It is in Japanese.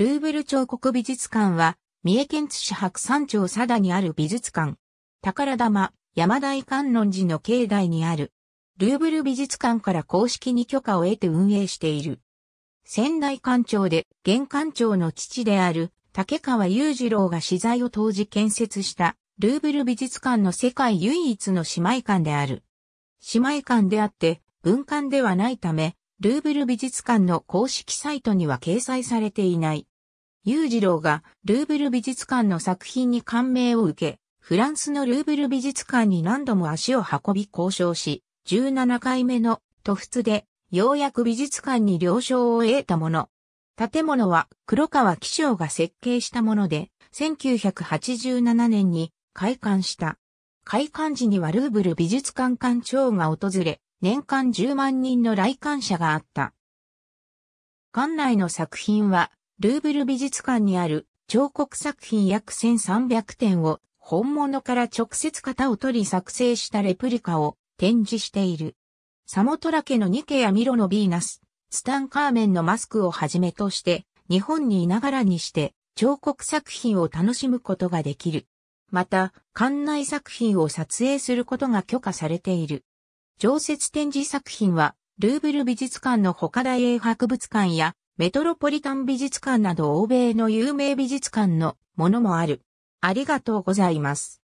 ルーブル彫刻美術館は、三重県津市白山町佐田にある美術館。宝玉、山大観音寺の境内にある。ルーブル美術館から公式に許可を得て運営している。仙台館長で、現館長の父である、竹川裕次郎が資材を当時建設した、ルーブル美術館の世界唯一の姉妹館である。姉妹館であって、文館ではないため、ルーブル美術館の公式サイトには掲載されていない。裕次郎がルーブル美術館の作品に感銘を受け、フランスのルーブル美術館に何度も足を運び交渉し、17回目の突仏で、ようやく美術館に了承を得たもの。建物は黒川紀章が設計したもので、1987年に開館した。開館時にはルーブル美術館館長が訪れ、年間10万人の来館者があった。館内の作品はルーブル美術館にある彫刻作品約1300点を本物から直接型を取り作成したレプリカを展示している。サモトラ家のニケやミロのヴィーナス、ツタンカーメンのマスクをはじめとして日本にいながらにして彫刻作品を楽しむことができる。また、館内作品を撮影することが許可されている。常設展示作品は、ルーブル美術館の他大英博物館や、メトロポリタン美術館など欧米の有名美術館のものもある。ありがとうございます。